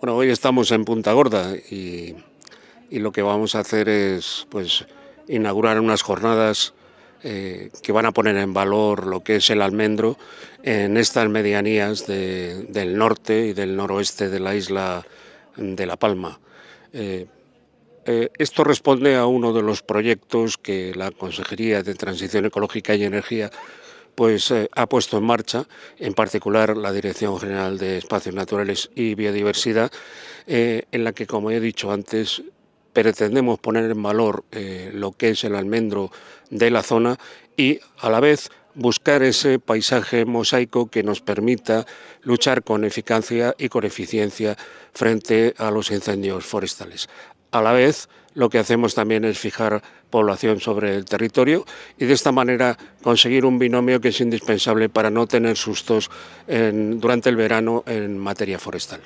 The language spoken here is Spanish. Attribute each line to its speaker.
Speaker 1: Bueno, hoy estamos en Punta Gorda y, lo que vamos a hacer es pues, inaugurar unas jornadas eh, que van a poner en valor lo que es el almendro en estas medianías del norte y del noroeste de la isla de La Palma. Eh, eh, esto responde a uno de los proyectos que la Consejería de Transición Ecológica y Energía pues eh, ha puesto en marcha, en particular la Dirección General de Espacios Naturales y Biodiversidad, eh, en la que, como he dicho antes, pretendemos poner en valor eh, lo que es el almendro de la zona y a la vez buscar ese paisaje mosaico que nos permita luchar con eficacia y con eficiencia frente a los incendios forestales. A la vez, lo que hacemos también es fijar población sobre el territorio y de esta manera conseguir un binomio que es indispensable para no tener sustos durante el verano en materia forestal.